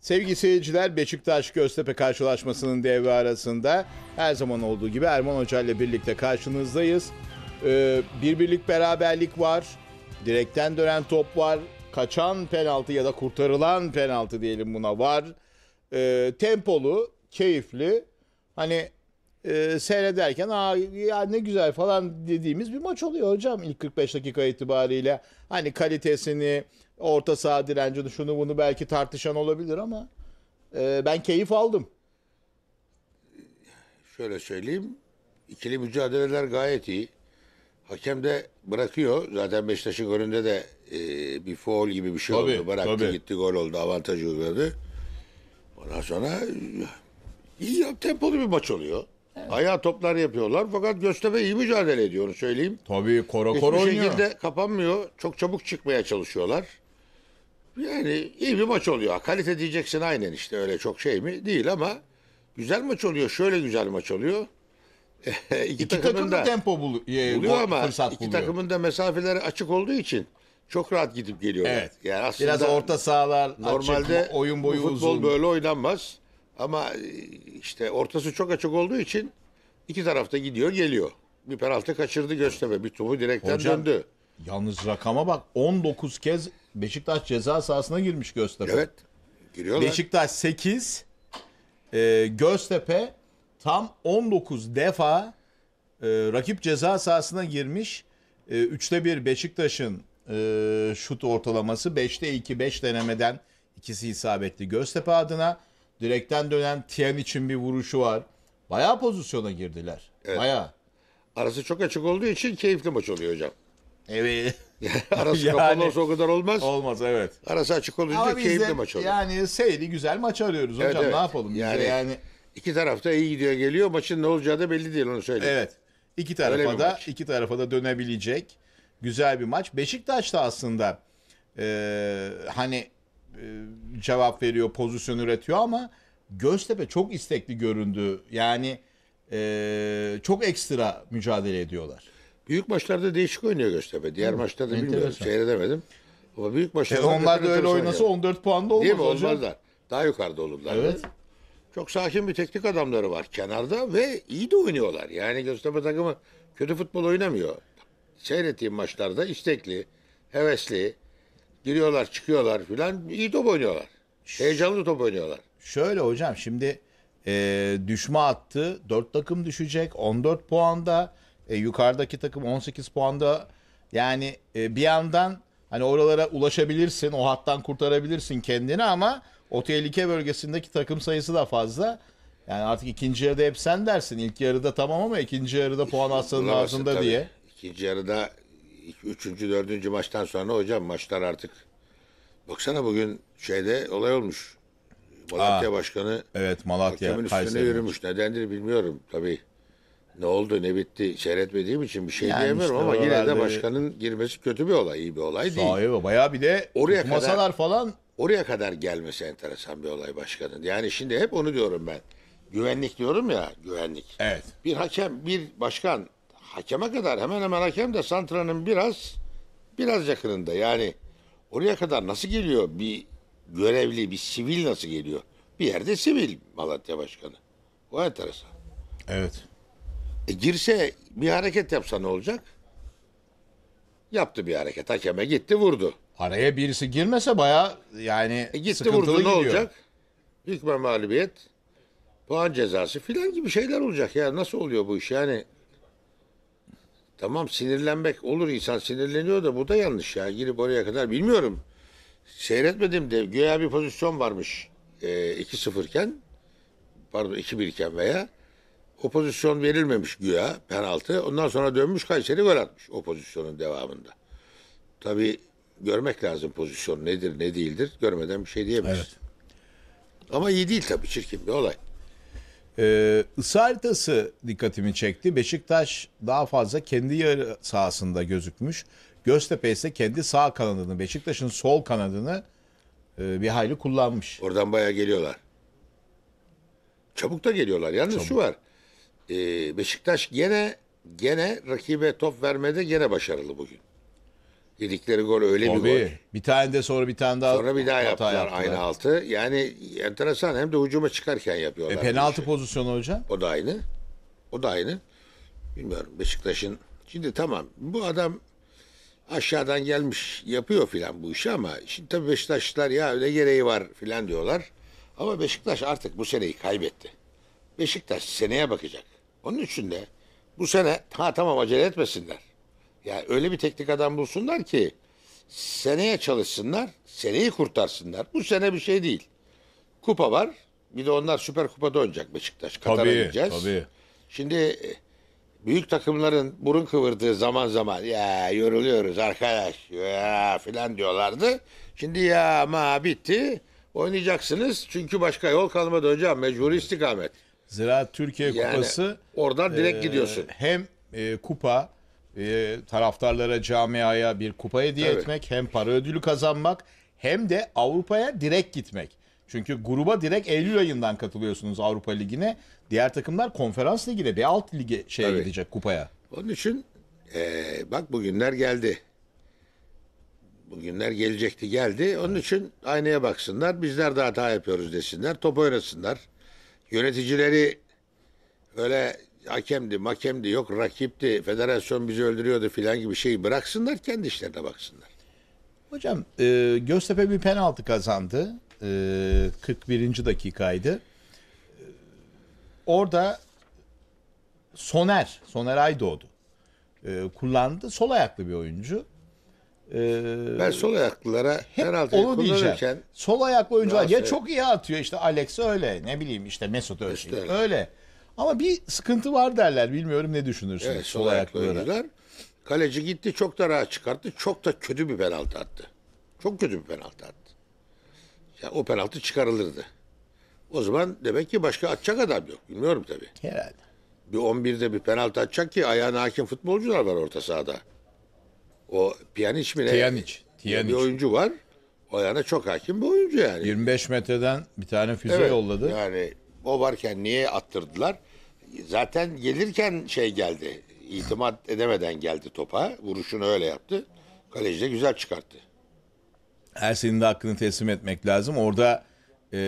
Sevgili seyirciler Beşiktaş-Göztepe karşılaşmasının devre arasında her zaman olduğu gibi Erman Hoca ile birlikte karşınızdayız. Ee, bir birlik beraberlik var. Direkten dönen top var. Kaçan penaltı ya da kurtarılan penaltı diyelim buna var. Ee, tempolu, keyifli. Hani e, seyrederken Aa, ya ne güzel falan dediğimiz bir maç oluyor hocam ilk 45 dakika itibariyle. Hani kalitesini, orta saha direnci şunu bunu belki tartışan olabilir ama e, ben keyif aldım. Şöyle söyleyeyim. İkili mücadeleler gayet iyi. Hakem de bırakıyor. Zaten Beşiktaş'ın golünde de e, bir foul gibi bir şey tabii, oldu. Bıraktı tabii. gitti gol oldu. Avantajı uyguladı. Ondan sonra iyi tempolu bir maç oluyor. Evet. Ayağa toplar yapıyorlar fakat Göztepe iyi mücadele ediyor onu söyleyeyim. Tabii kora kora Hiçbir oynuyor. şekilde kapanmıyor. Çok çabuk çıkmaya çalışıyorlar. Yani iyi bir maç oluyor. Kalite diyeceksin aynen işte öyle çok şey mi? Değil ama güzel maç oluyor. Şöyle güzel maç oluyor. İki iki takımın, da tempo bul buluyor ama fırsat iki buluyor. takımın da mesafeleri açık olduğu için çok rahat gidip geliyorlar. Evet. Yani aslında Biraz orta sahalar normalde açık, oyun boyu futbol uzun. böyle oynanmaz. Ama e, işte ortası çok açık olduğu için iki tarafta gidiyor geliyor. Bir penaltı kaçırdı Göztepe. Bir topu direkten Hocam, döndü. Yalnız rakama bak 19 kez Beşiktaş ceza sahasına girmiş Göztepe. Evet. Giriyorlar. Beşiktaş 8, e, Göztepe tam 19 defa e, rakip ceza sahasına girmiş. E, 3'te 1 Beşiktaş'ın e, şut ortalaması. 5'te 2, 5 denemeden ikisi isabetli Göztepe adına. Direkten dönen Tian için bir vuruşu var. Bayağı pozisyona girdiler. Evet. Bayağı. Arası çok açık olduğu için keyifli maç oluyor hocam. Evet. Arası Yani- kapalı olsa o kadar olmaz. Olmaz evet. Arası açık olunca keyifli de maç olur. yani seyli güzel maç arıyoruz hocam evet. ne yapalım yani, Yani- yani İki tarafta iyi gidiyor geliyor. Maçın ne olacağı da belli değil onu söyleyeyim. evet iki tarafa da iki tarafa da dönebilecek güzel bir maç. Beşiktaş da aslında e, hani e, cevap veriyor, pozisyon üretiyor ama Göztepe çok istekli göründü. Yani e, çok ekstra mücadele ediyorlar. Büyük maçlarda değişik oynuyor Göztepe. Diğer maçlarda bilmiyorum Enteresan. seyredemedim. Ama büyük E maçlarda... onlar da öyle oynasa oynuyor. 14 puan da olmaz Değil mi? hocam. Olmazlar. Daha yukarıda olurlar. Evet. Çok sakin bir teknik adamları var kenarda ve iyi de oynuyorlar. Yani Göztepe takımı kötü futbol oynamıyor. Seyrettiğim maçlarda istekli, hevesli, giriyorlar çıkıyorlar filan iyi top oynuyorlar. Heyecanlı top oynuyorlar. Şöyle hocam şimdi e, düşme attı. 4 takım düşecek. 14 puanda. E, yukarıdaki takım 18 puanda yani e, bir yandan hani oralara ulaşabilirsin, o hattan kurtarabilirsin kendini ama o tehlike bölgesindeki takım sayısı da fazla. Yani artık ikinci yarıda hep sen dersin. İlk yarıda tamam ama ikinci yarıda puan aslanın Bulamazsın ağzında diye. İkinci yarıda üçüncü, dördüncü maçtan sonra hocam maçlar artık. Baksana bugün şeyde olay olmuş. Malatya Başkanı Evet Malatya, hakemin üstüne yürümüş. Nedendir bilmiyorum tabii. Ne oldu ne bitti seyretmediğim için bir şey Yani diyemiyorum işte ama yine de başkanın girmesi kötü bir olay, iyi bir olay değil. Sahibi bayağı bir de Oraya masalar kadar- falan Oraya kadar gelmesi enteresan bir olay başkanın. Yani şimdi hep onu diyorum ben. Güvenlik diyorum ya güvenlik. evet. Bir hakem, bir başkan hakeme kadar hemen hemen hakem de Santra'nın biraz biraz yakınında. Yani oraya kadar nasıl geliyor bir görevli, bir sivil nasıl geliyor? Bir yerde sivil Malatya Başkanı. O enteresan. Evet. E girse bir hareket yapsa ne olacak? Yaptı bir hareket. Hakeme gitti vurdu. Araya birisi girmese baya yani E gitti sıkıntılı vurdu ne olacak? Hükme mağlubiyet, puan cezası filan gibi şeyler olacak ya. Nasıl oluyor bu iş yani? Tamam sinirlenmek olur insan sinirleniyor da bu da yanlış ya. Girip oraya kadar bilmiyorum. Seyretmedim de güya bir pozisyon varmış. E, 2-0 iken pardon 2-1 iken veya o pozisyon verilmemiş güya penaltı. Ondan sonra dönmüş Kayseri gol atmış o pozisyonun devamında. Tabi görmek lazım pozisyon nedir ne değildir. Görmeden bir şey diyemeyiz. Evet. Ama iyi değil tabii çirkin bir olay. Ee, ısı haritası dikkatimi çekti. Beşiktaş daha fazla kendi yarı sahasında gözükmüş. Göztepe ise kendi sağ kanadını, Beşiktaş'ın sol kanadını e, bir hayli kullanmış. Oradan bayağı geliyorlar. Çabuk da geliyorlar. Yalnız Çabuk. şu var e, Beşiktaş gene gene rakibe top vermede gene başarılı bugün. Yedikleri gol öyle Abi, bir gol. Bir tane de sonra bir tane daha Sonra bir daha hata yaptılar, aynı altı. Yani enteresan hem de hücuma çıkarken yapıyorlar. E, penaltı pozisyonu hocam. O da aynı. O da aynı. Bilmiyorum Beşiktaş'ın. Şimdi tamam bu adam aşağıdan gelmiş yapıyor filan bu işi ama şimdi tabii Beşiktaşlılar ya öyle gereği var filan diyorlar. Ama Beşiktaş artık bu seneyi kaybetti. Beşiktaş seneye bakacak. Onun için de bu sene ha tamam acele etmesinler. Yani öyle bir teknik adam bulsunlar ki seneye çalışsınlar, seneyi kurtarsınlar. Bu sene bir şey değil. Kupa var. Bir de onlar Süper Kupa'da oynayacak Beşiktaş. Katar'a tabii, gideceğiz. Tabii. Şimdi e, büyük takımların burun kıvırdığı zaman zaman ya yoruluyoruz arkadaş ya filan diyorlardı. Şimdi ya ama bitti oynayacaksınız çünkü başka yol kalmadı hocam mecburi istikamet. Ziraat Türkiye yani Kupası oradan direkt e, gidiyorsun. Hem e, kupa e, taraftarlara, camiaya bir kupa hediye evet. etmek, hem para ödülü kazanmak, hem de Avrupa'ya direkt gitmek. Çünkü gruba direkt Eylül ayından katılıyorsunuz Avrupa Ligi'ne. Diğer takımlar konferans ligine, bir alt lige şeye Tabii. gidecek kupaya. Onun için e, bak bugünler geldi. Bugünler gelecekti geldi. Onun için aynaya baksınlar. Bizler de hata yapıyoruz desinler. Top oynasınlar yöneticileri öyle hakemdi, makemdi, yok rakipti, federasyon bizi öldürüyordu filan gibi şeyi bıraksınlar, kendi işlerine baksınlar. Hocam e, Göztepe bir penaltı kazandı. E, 41. dakikaydı. E, orada Soner, Soner Aydoğdu e, kullandı. Sol ayaklı bir oyuncu. Ee, ben sol ayaklılara hep herhalde onu diyeceğim. Sol ayaklı oyuncular ya çok iyi atıyor işte Alex öyle ne bileyim işte Mesut öyle. İşte öyle. öyle. Ama bir sıkıntı var derler. Bilmiyorum ne düşünürsünüz evet, sol, sol ayaklı oyuncular. Kaleci gitti çok da rahat çıkarttı. Çok da kötü bir penaltı attı. Çok kötü bir penaltı attı. Ya o penaltı çıkarılırdı. O zaman demek ki başka atacak adam yok. Bilmiyorum tabii. Herhalde. Bir 11'de bir penaltı atacak ki ayağına hakim futbolcular var orta sahada. O Pjanic mi ne? Pjanic. Pjanic. Bir oyuncu var. O yana çok hakim bir oyuncu yani. 25 metreden bir tane füze evet, yolladı. Yani o varken niye attırdılar? Zaten gelirken şey geldi. İtimat edemeden geldi topa. Vuruşunu öyle yaptı. Kaleci de güzel çıkarttı. Her senin de hakkını teslim etmek lazım. Orada e,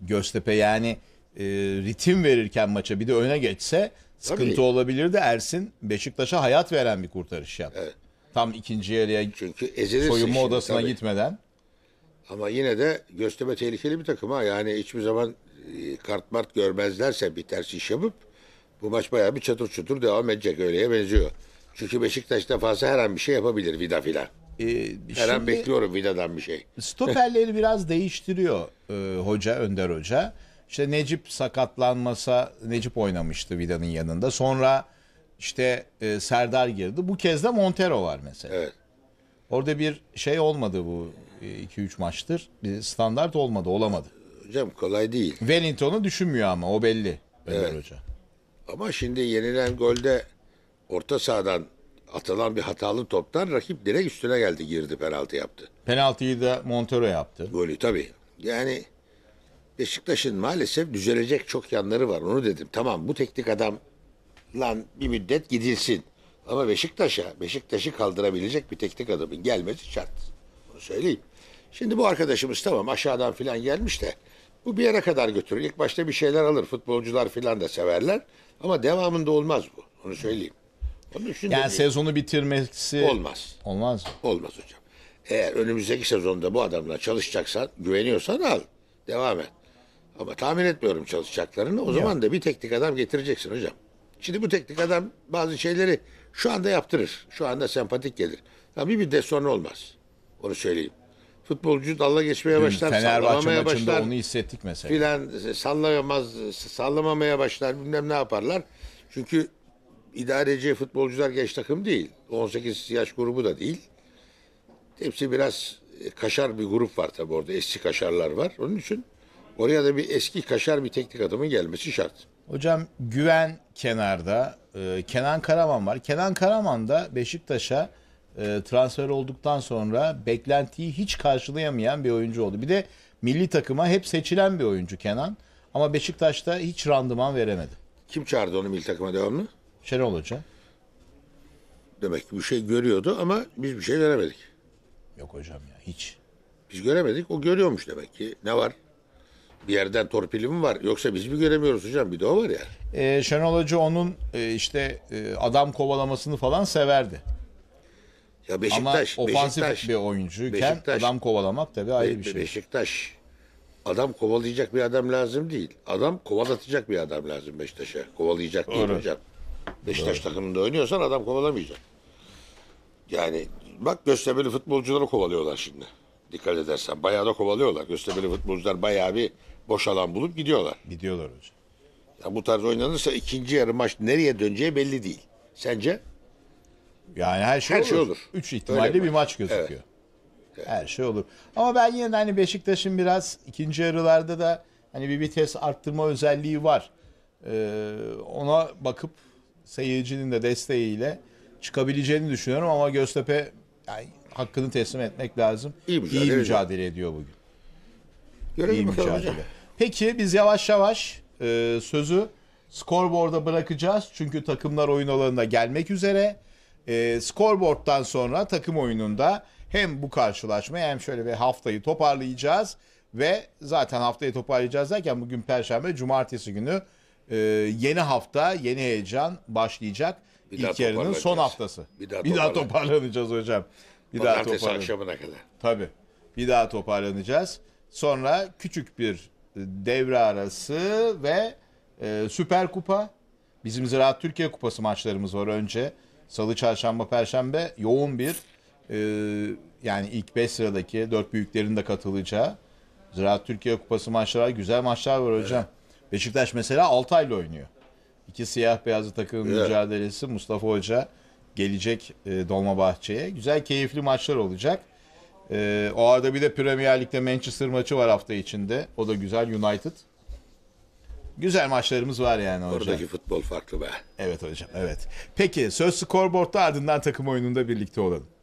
Göztepe yani e, ritim verirken maça bir de öne geçse sıkıntı Tabii. olabilirdi. Ersin Beşiktaş'a hayat veren bir kurtarış yaptı. Evet tam ikinci yarıya Çünkü ezilirsin soyunma şimdi, odasına tabii. gitmeden. Ama yine de Göztepe tehlikeli bir takım ha. Yani hiçbir zaman e, kart mart görmezlerse bir ters iş yapıp bu maç bayağı bir çatır çutur devam edecek öyleye benziyor. Çünkü Beşiktaş defası her an bir şey yapabilir vida filan. Ee, her an bekliyorum vidadan bir şey. Stoperleri biraz değiştiriyor e, hoca, Önder Hoca. İşte Necip sakatlanmasa Necip oynamıştı Vida'nın yanında. Sonra işte e, Serdar girdi. Bu kez de Montero var mesela. Evet. Orada bir şey olmadı bu 2-3 e, maçtır. Bir standart olmadı, olamadı. Hocam kolay değil. Wellington'u düşünmüyor ama o belli. Ömer evet. Hoca. Ama şimdi yenilen golde orta sahadan atılan bir hatalı toptan rakip direkt üstüne geldi girdi penaltı yaptı. Penaltıyı da Montero yaptı. Golü tabii. Yani Beşiktaş'ın maalesef düzelecek çok yanları var onu dedim. Tamam bu teknik adam lan bir müddet gidilsin. Ama Beşiktaş'a, Beşiktaş'ı kaldırabilecek bir teknik adamın gelmesi şart. Bunu söyleyeyim. Şimdi bu arkadaşımız tamam aşağıdan filan gelmiş de bu bir yere kadar götürür. İlk başta bir şeyler alır. Futbolcular filan da severler. Ama devamında olmaz bu. Onu söyleyeyim. Onun Yani demeyeyim. sezonu bitirmesi Olmaz. olmaz. mı? Olmaz hocam. Eğer önümüzdeki sezonda bu adamla çalışacaksan, güveniyorsan al. Devam et. Ama tahmin etmiyorum çalışacaklarını. O zaman da bir teknik adam getireceksin hocam. Şimdi bu teknik adam bazı şeyleri şu anda yaptırır. Şu anda sempatik gelir. Tabii bir bir de sonra olmaz. Onu söyleyeyim. Futbolcu dalla geçmeye başlar, Fenerbahçe başlar. onu hissettik mesela. Filan sallamaz, sallamamaya başlar. Bilmem ne yaparlar. Çünkü idareci futbolcular genç takım değil. 18 yaş grubu da değil. Hepsi biraz kaşar bir grup var tabii orada. Eski kaşarlar var. Onun için Oraya da bir eski kaşar bir teknik adamın gelmesi şart. Hocam Güven kenarda. E, Kenan Karaman var. Kenan Karaman da Beşiktaş'a e, transfer olduktan sonra beklentiyi hiç karşılayamayan bir oyuncu oldu. Bir de milli takıma hep seçilen bir oyuncu Kenan. Ama Beşiktaş'ta hiç randıman veremedi. Kim çağırdı onu milli takıma devamlı? Şenol Hoca. Demek ki bir şey görüyordu ama biz bir şey veremedik. Yok hocam ya hiç. Biz göremedik. O görüyormuş demek ki. Ne var? bir yerden torpili mi var? Yoksa biz mi göremiyoruz hocam? Bir de o var ya. E, Şenol Hoca onun e, işte e, adam kovalamasını falan severdi. Ya Beşiktaş, Ama ofansif Beşiktaş, bir oyuncuyken Beşiktaş, adam kovalamak tabii ayrı bir şey. Beşiktaş adam kovalayacak bir adam lazım değil. Adam kovalatacak bir adam lazım Beşiktaş'a. Kovalayacak değil Doğru. hocam. Beşiktaş Doğru. takımında oynuyorsan adam kovalamayacak. Yani bak göstermeli futbolcuları kovalıyorlar şimdi. Dikkat edersen bayağı da kovalıyorlar. Göstermeli futbolcular bayağı bir boş alan bulup gidiyorlar. Gidiyorlar hocam. Ya bu tarz oynanırsa ikinci yarı maç nereye döneceği belli değil. Sence? Yani her şey, Her olur. şey olur. Üç ihtimalle Öyle bir mi? maç gözüküyor. Her şey olur. Ama ben yine de hani Beşiktaş'ın biraz ikinci yarılarda da hani bir vites arttırma özelliği var. Ee, ona bakıp seyircinin de desteğiyle çıkabileceğini düşünüyorum ama Göztepe yani hakkını teslim etmek lazım. İyi mücadele, İyi mücadele ediyor bugün. Görelim İyi mücadele. Hocam. Peki biz yavaş yavaş e, sözü skorboarda bırakacağız. Çünkü takımlar oyun alanına gelmek üzere. E, skorboardtan sonra takım oyununda hem bu karşılaşma hem şöyle bir haftayı toparlayacağız. Ve zaten haftayı toparlayacağız derken bugün Perşembe, Cumartesi günü e, yeni hafta, yeni heyecan başlayacak. Bir İlk yarının son haftası. Bir daha, bir daha toparlanacağız hocam. Bir daha Pazartesi akşamına kadar. Tabii. Bir daha toparlanacağız. Sonra küçük bir e, devre arası ve e, Süper Kupa. Bizim Ziraat Türkiye Kupası maçlarımız var önce. Salı, çarşamba, perşembe yoğun bir e, yani ilk 5 sıradaki dört büyüklerin de katılacağı Ziraat Türkiye Kupası maçları var. güzel maçlar var hocam. Beşiktaş mesela Altay'la oynuyor. İki siyah beyazlı takımın Evet. mücadelesi Mustafa Hoca gelecek e, Dolmabahçe'ye. Güzel keyifli maçlar olacak. E, o arada bir de Premier Lig'de Manchester maçı var hafta içinde. O da güzel United. Güzel maçlarımız var yani hocam. Oradaki futbol farklı be. Evet hocam evet. Peki söz skorboardta ardından takım oyununda birlikte olalım.